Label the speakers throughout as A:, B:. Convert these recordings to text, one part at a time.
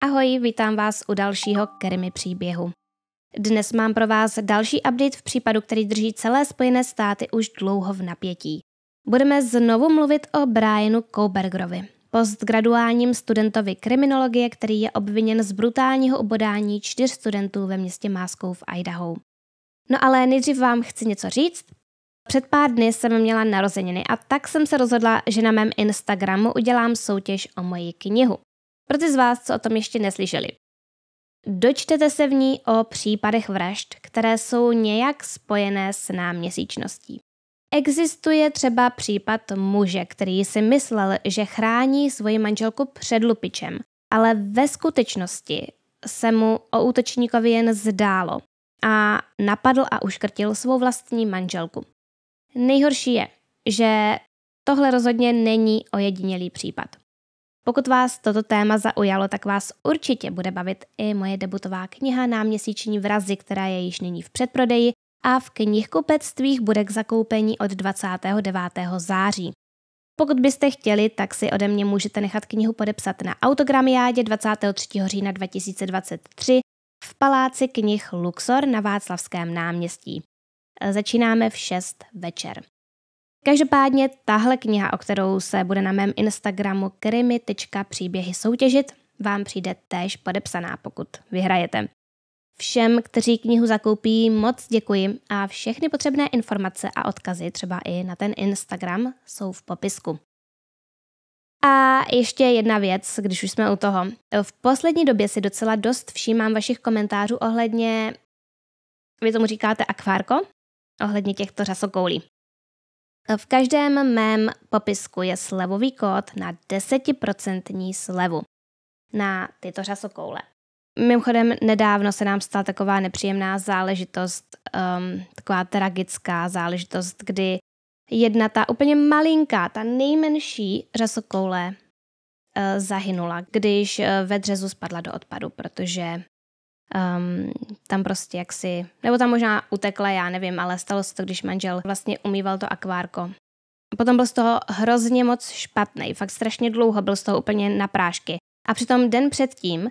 A: Ahoj, vítám vás u dalšího krimi příběhu. Dnes mám pro vás další update v případu, který drží celé Spojené státy už dlouho v napětí. Budeme znovu mluvit o Brianu Kobergrovi, postgraduálním studentovi kriminologie, který je obviněn z brutálního ubodání čtyř studentů ve městě Máskou v Idaho. No ale nejdřív vám chci něco říct. Před pár dny jsem měla narozeniny a tak jsem se rozhodla, že na mém Instagramu udělám soutěž o moji knihu. Pro ty z vás, co o tom ještě neslyšeli. Dočtete se v ní o případech vražd, které jsou nějak spojené s náměsíčností. Existuje třeba případ muže, který si myslel, že chrání svoji manželku před lupičem, ale ve skutečnosti se mu o útočníkovi jen zdálo a napadl a uškrtil svou vlastní manželku. Nejhorší je, že tohle rozhodně není ojedinělý případ. Pokud vás toto téma zaujalo, tak vás určitě bude bavit i moje debutová kniha Náměsíční vrazy, která je již nyní v předprodeji a v knihkupectvích bude k zakoupení od 29. září. Pokud byste chtěli, tak si ode mě můžete nechat knihu podepsat na autogramiádě 23. října 2023 v Paláci knih Luxor na Václavském náměstí. Začínáme v 6 večer. Každopádně tahle kniha, o kterou se bude na mém Instagramu krimi.příběhy soutěžit, vám přijde též podepsaná, pokud vyhrajete. Všem, kteří knihu zakoupí, moc děkuji a všechny potřebné informace a odkazy třeba i na ten Instagram jsou v popisku. A ještě jedna věc, když už jsme u toho. V poslední době si docela dost všímám vašich komentářů ohledně, vy tomu říkáte akvárko, ohledně těchto řasokoulí. V každém mém popisku je slevový kód na 10% slevu na tyto řasokoule. Mimochodem, nedávno se nám stala taková nepříjemná záležitost, um, taková tragická záležitost, kdy jedna ta úplně malinká, ta nejmenší řasokoule uh, zahynula, když eh, ve dřezu spadla do odpadu, protože um, tam prostě jaksi, nebo tam možná utekla, já nevím, ale stalo se to, když manžel vlastně umýval to akvárko. Potom byl z toho hrozně moc špatný, fakt strašně dlouho byl z toho úplně na prášky. A přitom den předtím uh,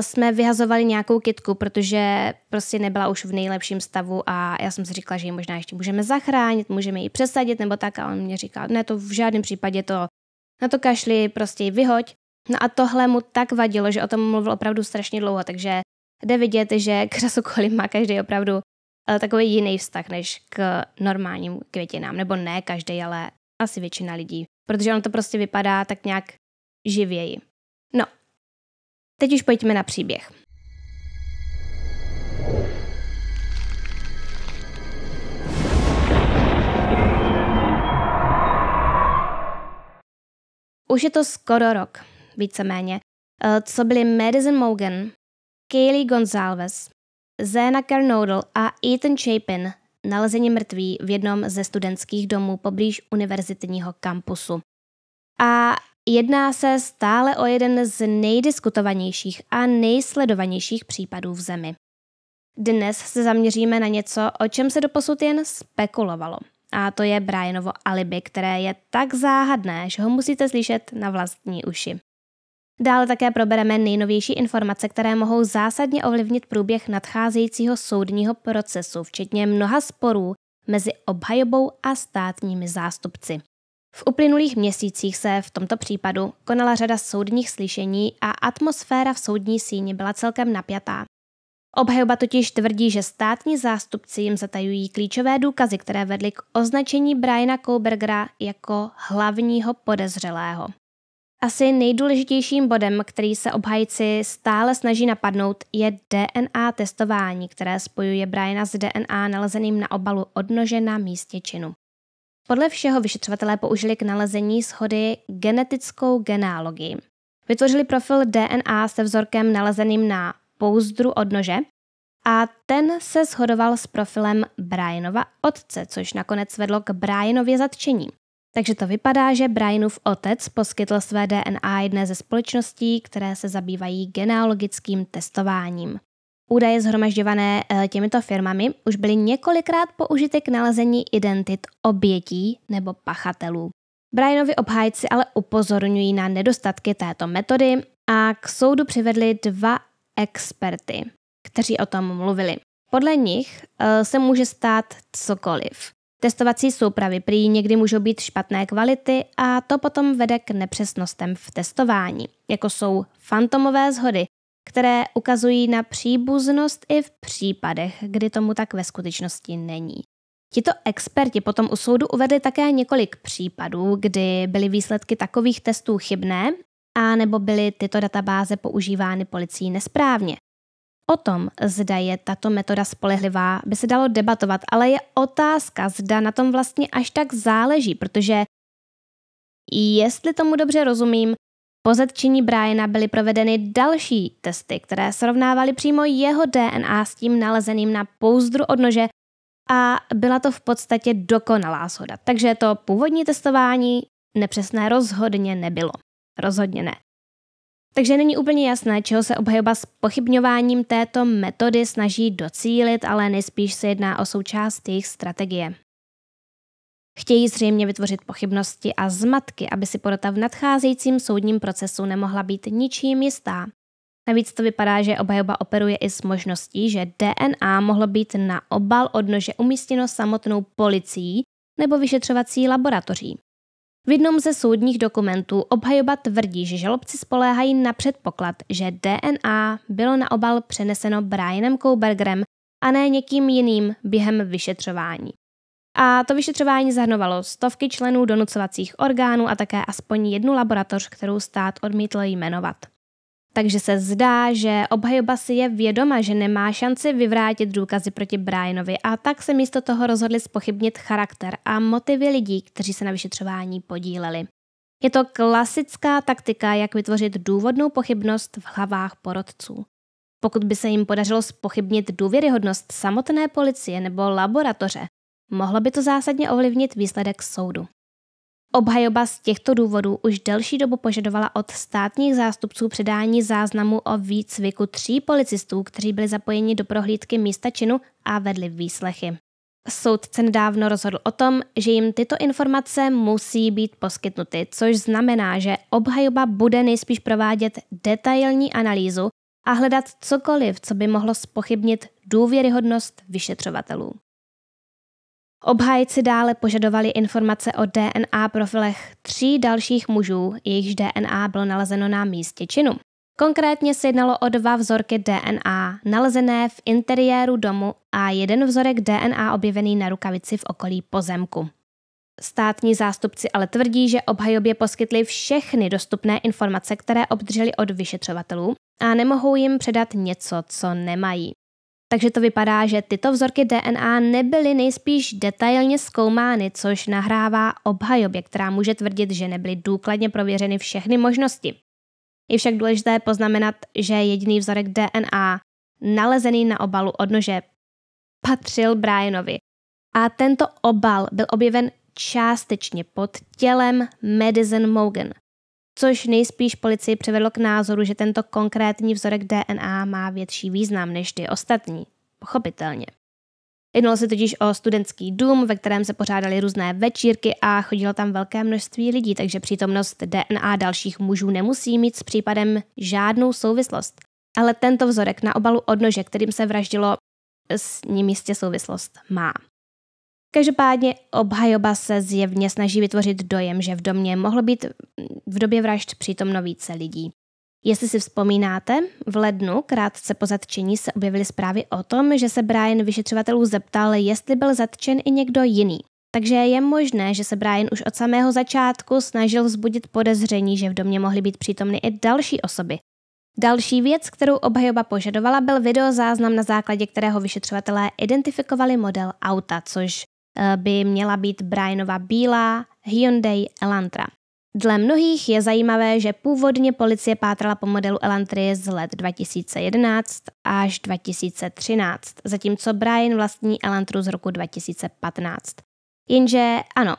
A: jsme vyhazovali nějakou kitku, protože prostě nebyla už v nejlepším stavu a já jsem si říkala, že ji možná ještě můžeme zachránit, můžeme ji přesadit nebo tak a on mě říkal, ne to v žádném případě to na to kašli, prostě ji vyhoď. No a tohle mu tak vadilo, že o tom mluvil opravdu strašně dlouho, takže Jde vidět, že k řasokoli má každý opravdu eh, takový jiný vztah než k normálním květinám. Nebo ne každý, ale asi většina lidí. Protože ono to prostě vypadá tak nějak živěji. No, teď už pojďme na příběh. Už je to skoro rok, víceméně, eh, co byli Madison Mogan Kaylee Gonzalez, Zena Carnodal a Ethan Chapin nalezeni mrtví v jednom ze studentských domů poblíž univerzitního kampusu. A jedná se stále o jeden z nejdiskutovanějších a nejsledovanějších případů v zemi. Dnes se zaměříme na něco, o čem se doposud jen spekulovalo. A to je Brianovo alibi, které je tak záhadné, že ho musíte slyšet na vlastní uši. Dále také probereme nejnovější informace, které mohou zásadně ovlivnit průběh nadcházejícího soudního procesu, včetně mnoha sporů mezi obhajobou a státními zástupci. V uplynulých měsících se v tomto případu konala řada soudních slyšení a atmosféra v soudní síni byla celkem napjatá. Obhajoba totiž tvrdí, že státní zástupci jim zatajují klíčové důkazy, které vedly k označení Briana Koubergera jako hlavního podezřelého. Asi nejdůležitějším bodem, který se obhajci stále snaží napadnout, je DNA testování, které spojuje Briana s DNA nalezeným na obalu odnože na místě činu. Podle všeho vyšetřovatelé použili k nalezení schody genetickou genealogii. Vytvořili profil DNA se vzorkem nalezeným na pouzdru odnože a ten se shodoval s profilem Brianova otce, což nakonec vedlo k Brianově zatčení. Takže to vypadá, že Brianův otec poskytl své DNA jedné ze společností, které se zabývají genealogickým testováním. Údaje zhromažďované eh, těmito firmami už byly několikrát použity k nalezení identit obětí nebo pachatelů. Brianovi obhájci ale upozorňují na nedostatky této metody a k soudu přivedli dva experty, kteří o tom mluvili. Podle nich eh, se může stát cokoliv. Testovací soupravy prý někdy můžou být špatné kvality a to potom vede k nepřesnostem v testování, jako jsou fantomové zhody, které ukazují na příbuznost i v případech, kdy tomu tak ve skutečnosti není. Tito experti potom u soudu uvedli také několik případů, kdy byly výsledky takových testů chybné a nebo byly tyto databáze používány policií nesprávně. O tom, zda je tato metoda spolehlivá, by se dalo debatovat, ale je otázka, zda na tom vlastně až tak záleží, protože jestli tomu dobře rozumím, po zatčení Briana byly provedeny další testy, které srovnávaly přímo jeho DNA s tím nalezeným na pouzdru odnože, a byla to v podstatě dokonalá shoda. Takže to původní testování nepřesné rozhodně nebylo. Rozhodně ne takže není úplně jasné, čeho se obhajoba s pochybňováním této metody snaží docílit, ale nejspíš se jedná o součást jejich strategie. Chtějí zřejmě vytvořit pochybnosti a zmatky, aby si porota v nadcházejícím soudním procesu nemohla být ničím jistá. Navíc to vypadá, že obhajoba operuje i s možností, že DNA mohlo být na obal odnože umístěno samotnou policií nebo vyšetřovací laboratoří. V jednom ze soudních dokumentů obhajoba tvrdí, že žalobci spoléhají na předpoklad, že DNA bylo na obal přeneseno Brianem Koubergerem a ne někým jiným během vyšetřování. A to vyšetřování zahrnovalo stovky členů donucovacích orgánů a také aspoň jednu laboratoř, kterou stát odmítl jmenovat. Takže se zdá, že obhajoba si je vědoma, že nemá šanci vyvrátit důkazy proti Brianovi a tak se místo toho rozhodli spochybnit charakter a motivy lidí, kteří se na vyšetřování podíleli. Je to klasická taktika, jak vytvořit důvodnou pochybnost v hlavách porodců. Pokud by se jim podařilo spochybnit důvěryhodnost samotné policie nebo laboratoře, mohlo by to zásadně ovlivnit výsledek soudu. Obhajoba z těchto důvodů už delší dobu požadovala od státních zástupců předání záznamu o výcviku tří policistů, kteří byli zapojeni do prohlídky místa činu a vedli výslechy. Soudce nedávno rozhodl o tom, že jim tyto informace musí být poskytnuty, což znamená, že obhajoba bude nejspíš provádět detailní analýzu a hledat cokoliv, co by mohlo spochybnit důvěryhodnost vyšetřovatelů. Obhájci dále požadovali informace o DNA profilech tří dalších mužů, jejichž DNA bylo nalezeno na místě činu. Konkrétně se jednalo o dva vzorky DNA nalezené v interiéru domu a jeden vzorek DNA objevený na rukavici v okolí pozemku. Státní zástupci ale tvrdí, že obhajobě poskytli všechny dostupné informace, které obdrželi od vyšetřovatelů a nemohou jim předat něco, co nemají. Takže to vypadá, že tyto vzorky DNA nebyly nejspíš detailně zkoumány, což nahrává obhajobě, která může tvrdit, že nebyly důkladně prověřeny všechny možnosti. Je však důležité poznamenat, že jediný vzorek DNA nalezený na obalu odnože patřil Brianovi. A tento obal byl objeven částečně pod tělem Madison Mogan, což nejspíš policii přivedlo k názoru, že tento konkrétní vzorek DNA má větší význam než ty ostatní. Pochopitelně. Jednalo se totiž o studentský dům, ve kterém se pořádaly různé večírky a chodilo tam velké množství lidí, takže přítomnost DNA dalších mužů nemusí mít s případem žádnou souvislost. Ale tento vzorek na obalu odnože, kterým se vraždilo, s ním jistě souvislost má. Každopádně obhajoba se zjevně snaží vytvořit dojem, že v domě mohlo být v době vražd přítomno více lidí. Jestli si vzpomínáte, v lednu, krátce po zatčení, se objevily zprávy o tom, že se Brian vyšetřovatelů zeptal, jestli byl zatčen i někdo jiný. Takže je možné, že se Brian už od samého začátku snažil vzbudit podezření, že v domě mohly být přítomny i další osoby. Další věc, kterou obhajoba požadovala, byl videozáznam, na základě kterého vyšetřovatelé identifikovali model auta, což Eh, by měla být Brianova bílá Hyundai Elantra. Dle mnohých je zajímavé, že původně policie pátrala po modelu Elantry z let 2011 až 2013, zatímco Brian vlastní Elantru z roku 2015. Jenže ano,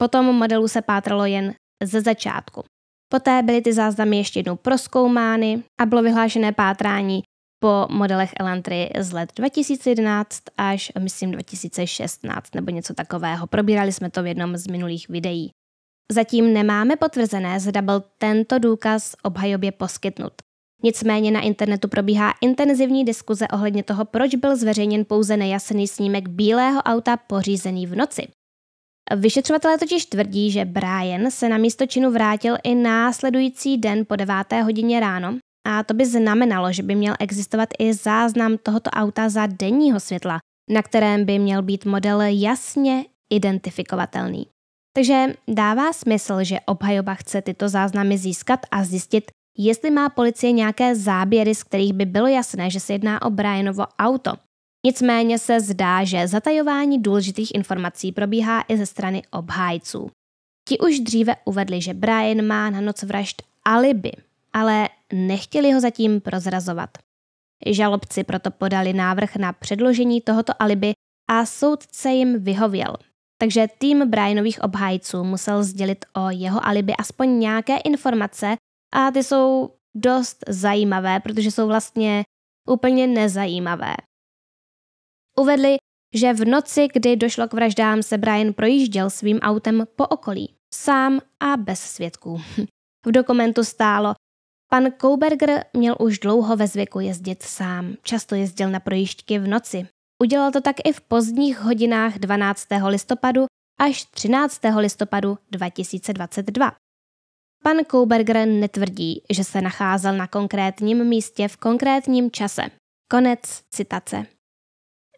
A: po tom modelu se pátralo jen ze začátku. Poté byly ty záznamy ještě jednou proskoumány a bylo vyhlášené pátrání po modelech Elantry z let 2011 až myslím 2016 nebo něco takového. Probírali jsme to v jednom z minulých videí. Zatím nemáme potvrzené, zda byl tento důkaz obhajobě poskytnut. Nicméně na internetu probíhá intenzivní diskuze ohledně toho, proč byl zveřejněn pouze nejasný snímek bílého auta pořízený v noci. Vyšetřovatelé totiž tvrdí, že Brian se na místo činu vrátil i následující den po 9. hodině ráno a to by znamenalo, že by měl existovat i záznam tohoto auta za denního světla, na kterém by měl být model jasně identifikovatelný. Takže dává smysl, že obhajoba chce tyto záznamy získat a zjistit, jestli má policie nějaké záběry, z kterých by bylo jasné, že se jedná o Brianovo auto. Nicméně se zdá, že zatajování důležitých informací probíhá i ze strany obhájců. Ti už dříve uvedli, že Brian má na noc vražd alibi, ale nechtěli ho zatím prozrazovat. Žalobci proto podali návrh na předložení tohoto alibi a soudce jim vyhověl. Takže tým Brianových obhájců musel sdělit o jeho alibi aspoň nějaké informace a ty jsou dost zajímavé, protože jsou vlastně úplně nezajímavé. Uvedli, že v noci, kdy došlo k vraždám, se Brian projížděl svým autem po okolí, sám a bez svědků. v dokumentu stálo, Pan Kouberger měl už dlouho ve zvyku jezdit sám. Často jezdil na projížďky v noci. Udělal to tak i v pozdních hodinách 12. listopadu až 13. listopadu 2022. Pan Kouberger netvrdí, že se nacházel na konkrétním místě v konkrétním čase. Konec citace.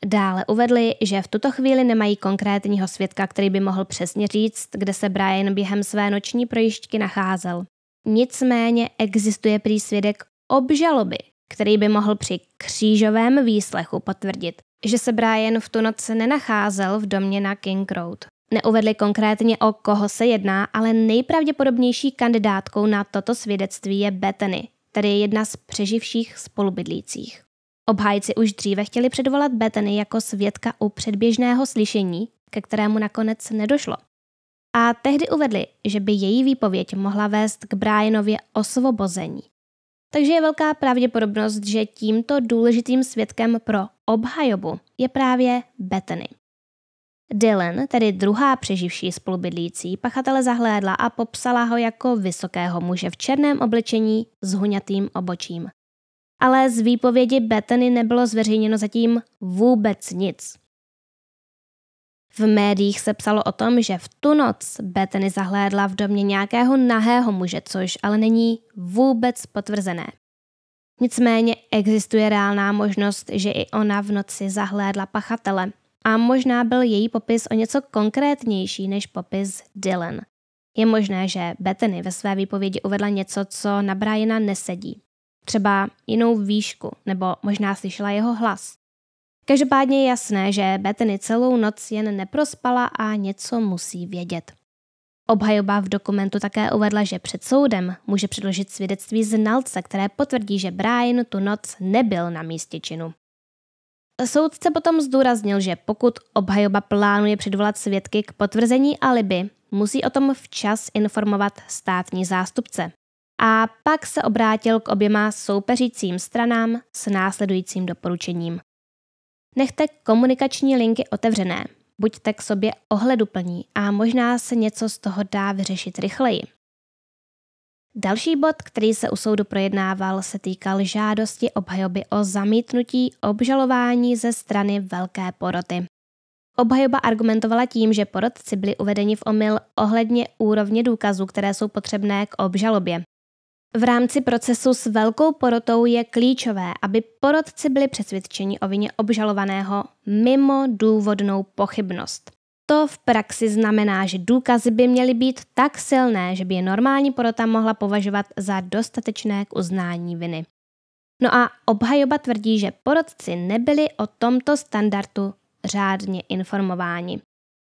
A: Dále uvedli, že v tuto chvíli nemají konkrétního svědka, který by mohl přesně říct, kde se Brian během své noční projišťky nacházel. Nicméně existuje prý svědek obžaloby, který by mohl při křížovém výslechu potvrdit, že se Brian v tu noc nenacházel v domě na King Road. Neuvedli konkrétně o koho se jedná, ale nejpravděpodobnější kandidátkou na toto svědectví je Bethany, tedy jedna z přeživších spolubydlících. Obhájci už dříve chtěli předvolat Bethany jako svědka u předběžného slyšení, ke kterému nakonec nedošlo a tehdy uvedli, že by její výpověď mohla vést k Brianově osvobození. Takže je velká pravděpodobnost, že tímto důležitým svědkem pro obhajobu je právě Bethany. Dylan, tedy druhá přeživší spolubydlící, pachatele zahlédla a popsala ho jako vysokého muže v černém oblečení s huňatým obočím. Ale z výpovědi Bethany nebylo zveřejněno zatím vůbec nic. V médiích se psalo o tom, že v tu noc Bethany zahlédla v domě nějakého nahého muže, což ale není vůbec potvrzené. Nicméně existuje reálná možnost, že i ona v noci zahlédla pachatele a možná byl její popis o něco konkrétnější než popis Dylan. Je možné, že Bethany ve své výpovědi uvedla něco, co na Briana nesedí. Třeba jinou výšku, nebo možná slyšela jeho hlas. Každopádně je jasné, že Bethany celou noc jen neprospala a něco musí vědět. Obhajoba v dokumentu také uvedla, že před soudem může předložit svědectví znalce, které potvrdí, že Brian tu noc nebyl na místě činu. Soudce potom zdůraznil, že pokud obhajoba plánuje předvolat svědky k potvrzení alibi, musí o tom včas informovat státní zástupce. A pak se obrátil k oběma soupeřícím stranám s následujícím doporučením. Nechte komunikační linky otevřené, buďte k sobě ohleduplní a možná se něco z toho dá vyřešit rychleji. Další bod, který se u soudu projednával, se týkal žádosti obhajoby o zamítnutí obžalování ze strany velké poroty. Obhajoba argumentovala tím, že porotci byli uvedeni v omyl ohledně úrovně důkazů, které jsou potřebné k obžalobě. V rámci procesu s velkou porotou je klíčové, aby porotci byli přesvědčeni o vině obžalovaného mimo důvodnou pochybnost. To v praxi znamená, že důkazy by měly být tak silné, že by je normální porota mohla považovat za dostatečné k uznání viny. No a obhajoba tvrdí, že porotci nebyli o tomto standardu řádně informováni.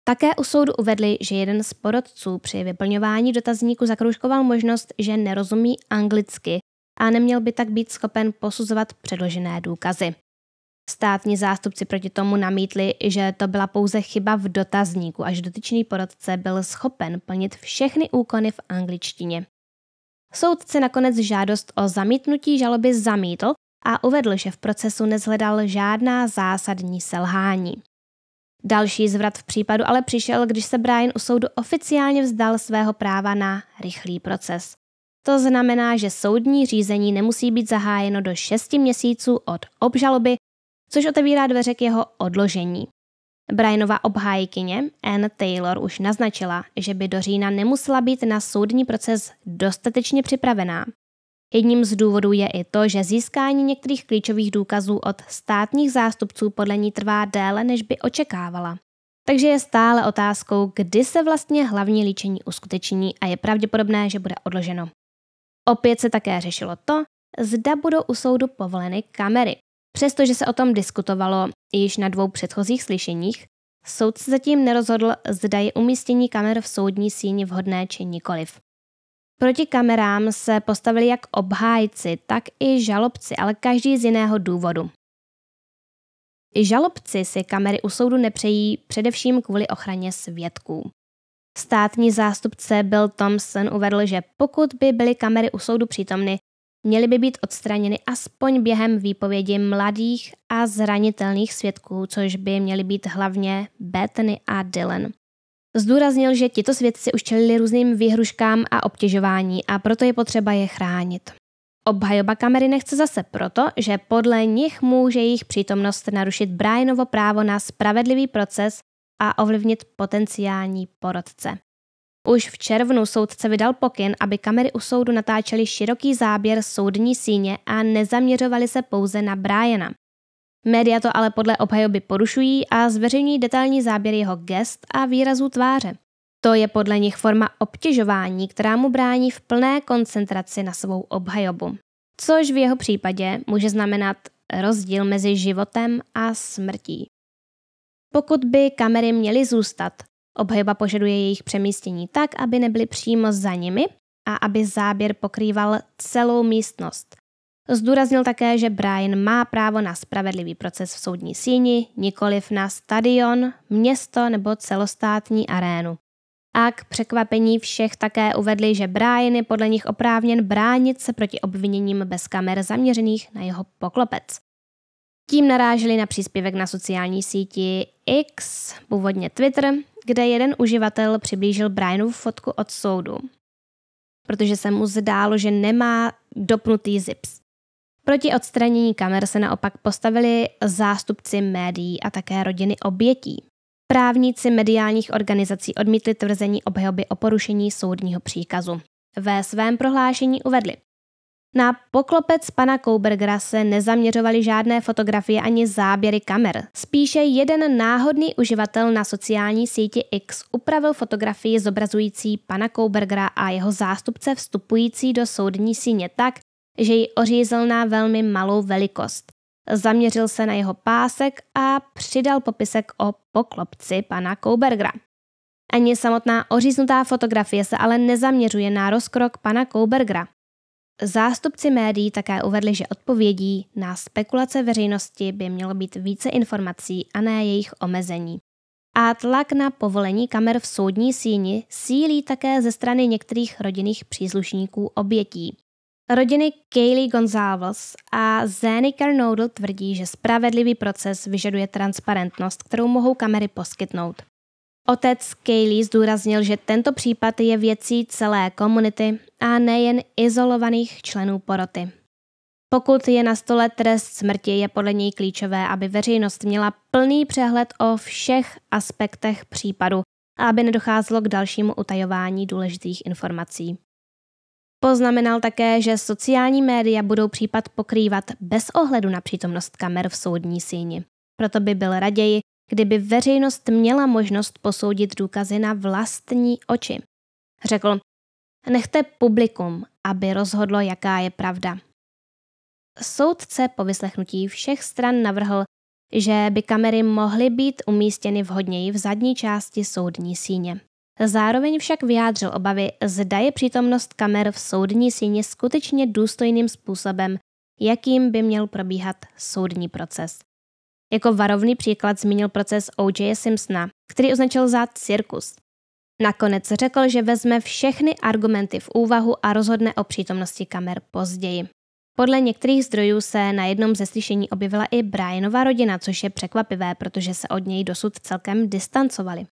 A: Také u soudu uvedli, že jeden z porodců při vyplňování dotazníku zakroužkoval možnost, že nerozumí anglicky a neměl by tak být schopen posuzovat předložené důkazy. Státní zástupci proti tomu namítli, že to byla pouze chyba v dotazníku až dotyčný porodce byl schopen plnit všechny úkony v angličtině. Soudce nakonec žádost o zamítnutí žaloby zamítl a uvedl, že v procesu nezhledal žádná zásadní selhání. Další zvrat v případu ale přišel, když se Brian u soudu oficiálně vzdal svého práva na rychlý proces. To znamená, že soudní řízení nemusí být zahájeno do 6 měsíců od obžaloby, což otevírá dveře k jeho odložení. Brianova obhájkyně Ann Taylor už naznačila, že by do října nemusela být na soudní proces dostatečně připravená. Jedním z důvodů je i to, že získání některých klíčových důkazů od státních zástupců podle ní trvá déle, než by očekávala. Takže je stále otázkou, kdy se vlastně hlavní líčení uskuteční a je pravděpodobné, že bude odloženo. Opět se také řešilo to, zda budou u soudu povoleny kamery. Přestože se o tom diskutovalo již na dvou předchozích slyšeních, soud se zatím nerozhodl, zda je umístění kamer v soudní síni vhodné či nikoliv. Proti kamerám se postavili jak obhájci, tak i žalobci, ale každý z jiného důvodu. Žalobci si kamery u soudu nepřejí především kvůli ochraně svědků. Státní zástupce Bill Thompson uvedl, že pokud by byly kamery u soudu přítomny, měly by být odstraněny aspoň během výpovědi mladých a zranitelných svědků, což by měly být hlavně Bethany a Dylan. Zdůraznil, že tito svědci už čelili různým výhruškám a obtěžování a proto je potřeba je chránit. Obhajoba kamery nechce zase proto, že podle nich může jejich přítomnost narušit Brianovo právo na spravedlivý proces a ovlivnit potenciální porodce. Už v červnu soudce vydal pokyn, aby kamery u soudu natáčely široký záběr soudní síně a nezaměřovaly se pouze na Briana. Média to ale podle obhajoby porušují a zveřejňují detailní záběry jeho gest a výrazů tváře. To je podle nich forma obtěžování, která mu brání v plné koncentraci na svou obhajobu. Což v jeho případě může znamenat rozdíl mezi životem a smrtí. Pokud by kamery měly zůstat, obhajoba požaduje jejich přemístění tak, aby nebyly přímo za nimi a aby záběr pokrýval celou místnost. Zdůraznil také, že Brian má právo na spravedlivý proces v soudní síni, nikoliv na stadion, město nebo celostátní arénu. A k překvapení všech také uvedli, že Brian je podle nich oprávněn bránit se proti obviněním bez kamer zaměřených na jeho poklopec. Tím naráželi na příspěvek na sociální síti X, původně Twitter, kde jeden uživatel přiblížil Brianu fotku od soudu, protože se mu zdálo, že nemá dopnutý zips. Proti odstranění kamer se naopak postavili zástupci médií a také rodiny obětí. Právníci mediálních organizací odmítli tvrzení obhajoby o porušení soudního příkazu. Ve svém prohlášení uvedli. Na poklopec pana Koubergera se nezaměřovaly žádné fotografie ani záběry kamer. Spíše jeden náhodný uživatel na sociální síti X upravil fotografii zobrazující pana Koubergera a jeho zástupce vstupující do soudní síně tak, že ji ořízl na velmi malou velikost. Zaměřil se na jeho pásek a přidal popisek o poklopci pana Koubergra. Ani samotná oříznutá fotografie se ale nezaměřuje na rozkrok pana Koubergra. Zástupci médií také uvedli, že odpovědí na spekulace veřejnosti by mělo být více informací a ne jejich omezení. A tlak na povolení kamer v soudní síni sílí také ze strany některých rodinných příslušníků obětí. Rodiny Kaylee González a Zény Carnoodle tvrdí, že spravedlivý proces vyžaduje transparentnost, kterou mohou kamery poskytnout. Otec Kaylee zdůraznil, že tento případ je věcí celé komunity a nejen izolovaných členů poroty. Pokud je na stole trest smrti, je podle něj klíčové, aby veřejnost měla plný přehled o všech aspektech případu a aby nedocházelo k dalšímu utajování důležitých informací. Poznamenal také, že sociální média budou případ pokrývat bez ohledu na přítomnost kamer v soudní síni. Proto by byl raději, kdyby veřejnost měla možnost posoudit důkazy na vlastní oči. Řekl, nechte publikum, aby rozhodlo, jaká je pravda. Soudce po vyslechnutí všech stran navrhl, že by kamery mohly být umístěny vhodněji v zadní části soudní síně. Zároveň však vyjádřil obavy, zda je přítomnost kamer v soudní síni skutečně důstojným způsobem, jakým by měl probíhat soudní proces. Jako varovný příklad zmínil proces O.J. Simpsona, který označil za cirkus. Nakonec řekl, že vezme všechny argumenty v úvahu a rozhodne o přítomnosti kamer později. Podle některých zdrojů se na jednom ze slyšení objevila i Brianova rodina, což je překvapivé, protože se od něj dosud celkem distancovali.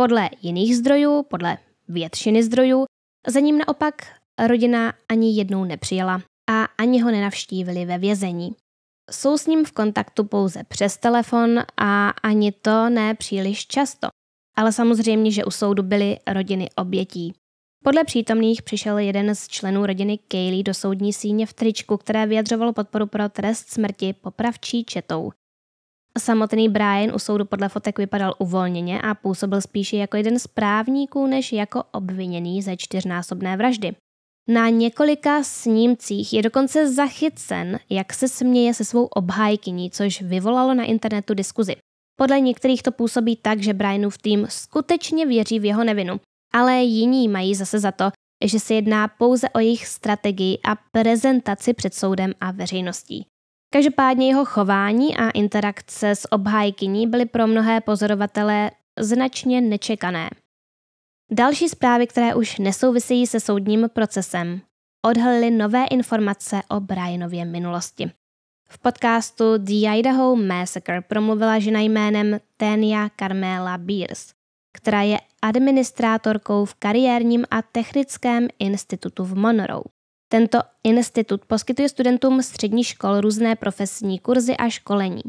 A: Podle jiných zdrojů, podle většiny zdrojů, za ním naopak rodina ani jednou nepřijela a ani ho nenavštívili ve vězení. Jsou s ním v kontaktu pouze přes telefon a ani to ne příliš často. Ale samozřejmě, že u soudu byly rodiny obětí. Podle přítomných přišel jeden z členů rodiny Kaylee do soudní síně v tričku, které vyjadřovalo podporu pro trest smrti popravčí četou. Samotný Brian u soudu podle fotek vypadal uvolněně a působil spíše jako jeden z právníků než jako obviněný ze čtyřnásobné vraždy. Na několika snímcích je dokonce zachycen, jak se směje se svou obhájkyní, což vyvolalo na internetu diskuzi. Podle některých to působí tak, že Brianův tým skutečně věří v jeho nevinu, ale jiní mají zase za to, že se jedná pouze o jejich strategii a prezentaci před soudem a veřejností. Každopádně jeho chování a interakce s obhájkyní byly pro mnohé pozorovatele značně nečekané. Další zprávy, které už nesouvisejí se soudním procesem, odhalily nové informace o Brianově minulosti. V podcastu The Idaho Massacre promluvila žena jménem Tania Carmela Beers, která je administrátorkou v kariérním a technickém institutu v Monroe. Tento institut poskytuje studentům střední škol různé profesní kurzy a školení.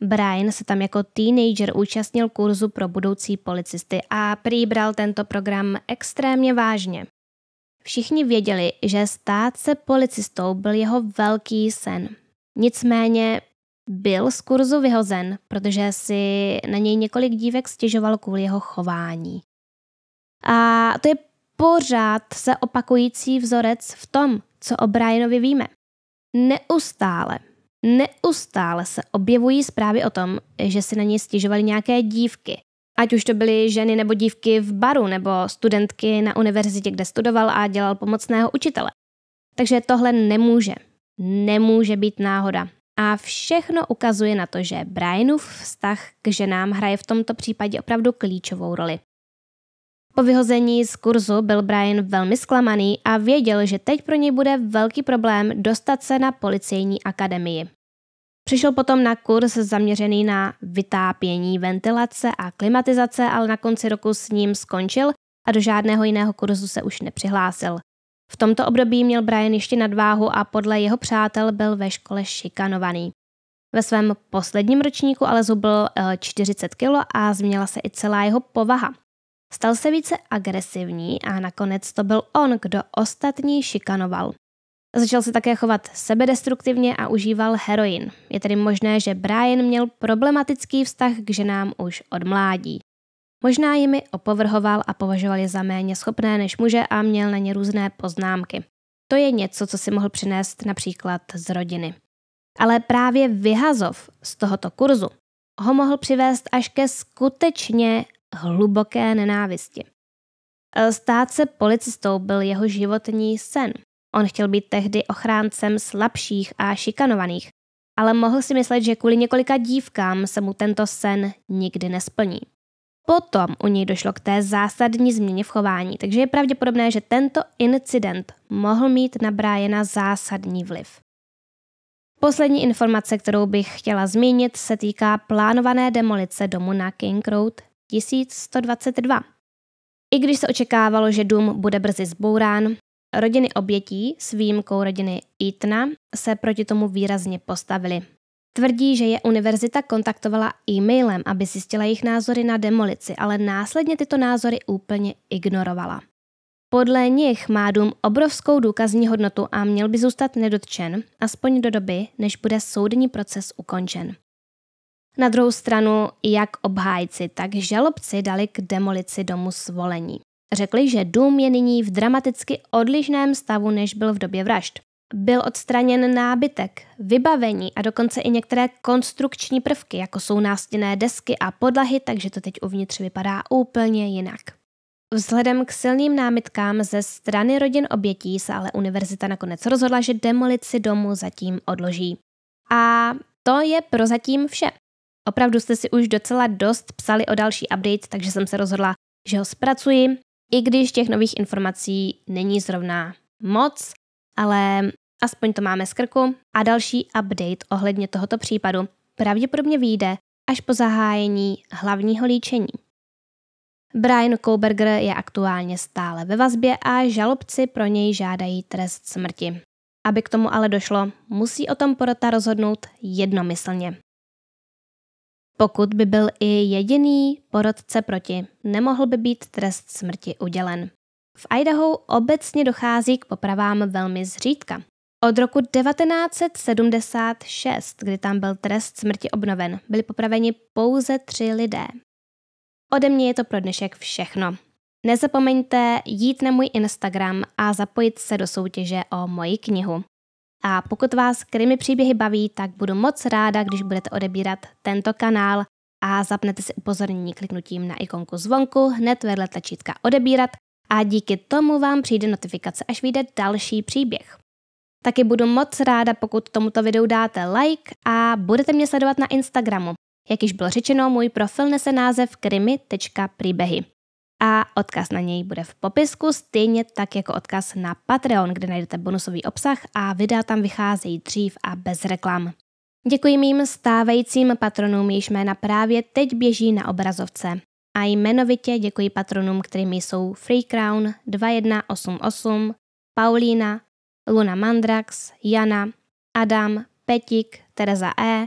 A: Brian se tam jako teenager účastnil kurzu pro budoucí policisty a přibral tento program extrémně vážně. Všichni věděli, že stát se policistou byl jeho velký sen. Nicméně byl z kurzu vyhozen, protože si na něj několik dívek stěžoval kvůli jeho chování. A to je pořád se opakující vzorec v tom, co o Brianovi víme. Neustále, neustále se objevují zprávy o tom, že si na něj stěžovaly nějaké dívky. Ať už to byly ženy nebo dívky v baru nebo studentky na univerzitě, kde studoval a dělal pomocného učitele. Takže tohle nemůže, nemůže být náhoda. A všechno ukazuje na to, že Brianův vztah k ženám hraje v tomto případě opravdu klíčovou roli. Po vyhození z kurzu byl Brian velmi zklamaný a věděl, že teď pro něj bude velký problém dostat se na policejní akademii. Přišel potom na kurz zaměřený na vytápění, ventilace a klimatizace, ale na konci roku s ním skončil a do žádného jiného kurzu se už nepřihlásil. V tomto období měl Brian ještě nadváhu a podle jeho přátel byl ve škole šikanovaný. Ve svém posledním ročníku ale zubl 40 kg a změnila se i celá jeho povaha. Stal se více agresivní a nakonec to byl on, kdo ostatní šikanoval. Začal se také chovat sebedestruktivně a užíval heroin. Je tedy možné, že Brian měl problematický vztah k ženám už od mládí. Možná jimi opovrhoval a považoval je za méně schopné než muže a měl na ně různé poznámky. To je něco, co si mohl přinést například z rodiny. Ale právě vyhazov z tohoto kurzu ho mohl přivést až ke skutečně hluboké nenávisti. Eh, stát se policistou byl jeho životní sen. On chtěl být tehdy ochráncem slabších a šikanovaných, ale mohl si myslet, že kvůli několika dívkám se mu tento sen nikdy nesplní. Potom u něj došlo k té zásadní změně v chování, takže je pravděpodobné, že tento incident mohl mít na Briana zásadní vliv. Poslední informace, kterou bych chtěla zmínit, se týká plánované demolice domu na King Road 1122. I když se očekávalo, že dům bude brzy zbourán, rodiny obětí s výjimkou rodiny Itna se proti tomu výrazně postavily. Tvrdí, že je univerzita kontaktovala e-mailem, aby zjistila jejich názory na demolici, ale následně tyto názory úplně ignorovala. Podle nich má dům obrovskou důkazní hodnotu a měl by zůstat nedotčen, aspoň do doby, než bude soudní proces ukončen. Na druhou stranu, jak obhájci, tak žalobci dali k demolici domu svolení. Řekli, že dům je nyní v dramaticky odlišném stavu, než byl v době vražd. Byl odstraněn nábytek, vybavení a dokonce i některé konstrukční prvky, jako jsou nástěné desky a podlahy, takže to teď uvnitř vypadá úplně jinak. Vzhledem k silným námitkám ze strany rodin obětí se ale univerzita nakonec rozhodla, že demolici domu zatím odloží. A to je prozatím vše. Opravdu jste si už docela dost psali o další update, takže jsem se rozhodla, že ho zpracuji, i když těch nových informací není zrovna moc, ale aspoň to máme z krku a další update ohledně tohoto případu pravděpodobně vyjde až po zahájení hlavního líčení. Brian Koberger je aktuálně stále ve vazbě a žalobci pro něj žádají trest smrti. Aby k tomu ale došlo, musí o tom porota rozhodnout jednomyslně. Pokud by byl i jediný porodce proti, nemohl by být trest smrti udělen. V Idaho obecně dochází k popravám velmi zřídka. Od roku 1976, kdy tam byl trest smrti obnoven, byli popraveni pouze tři lidé. Ode mě je to pro dnešek všechno. Nezapomeňte jít na můj Instagram a zapojit se do soutěže o moji knihu. A pokud vás krimi příběhy baví, tak budu moc ráda, když budete odebírat tento kanál a zapnete si upozornění kliknutím na ikonku zvonku hned vedle tlačítka odebírat a díky tomu vám přijde notifikace, až vyjde další příběh. Taky budu moc ráda, pokud tomuto videu dáte like a budete mě sledovat na Instagramu. Jak již bylo řečeno, můj profil nese název krimi.příběhy a odkaz na něj bude v popisku, stejně tak jako odkaz na Patreon, kde najdete bonusový obsah a videa tam vycházejí dřív a bez reklam. Děkuji mým stávajícím patronům, jejichž jména právě teď běží na obrazovce. A jmenovitě děkuji patronům, kterými jsou Free Crown 2188, Paulína, Luna Mandrax, Jana, Adam, Petik, Tereza E,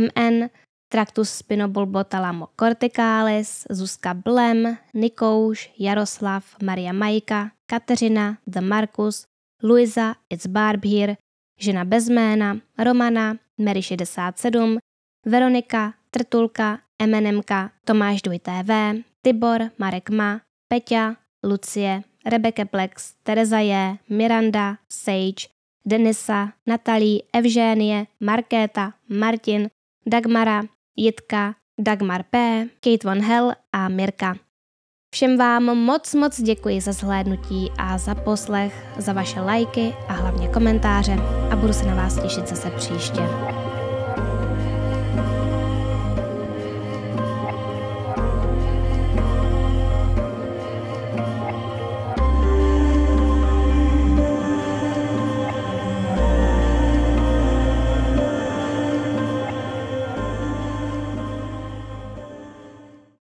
A: MN, Tractus spinobulbotalamo corticalis, Zuzka Blem, Nikouš, Jaroslav, Maria Majka, Kateřina, The Markus, Luisa, It's Barb here, Žena bez jména, Romana, Mary 67, Veronika, Trtulka, MNMka, Tomáš Duj TV, Tibor, Marek Ma, Peťa, Lucie, Rebeke Plex, Tereza J, Miranda, Sage, Denisa, Natalí, Evženie, Markéta, Martin, Dagmara, Jitka, Dagmar P., Kate Von Hell a Mirka. Všem vám moc moc děkuji za zhlédnutí a za poslech, za vaše lajky a hlavně komentáře a budu se na vás těšit zase příště.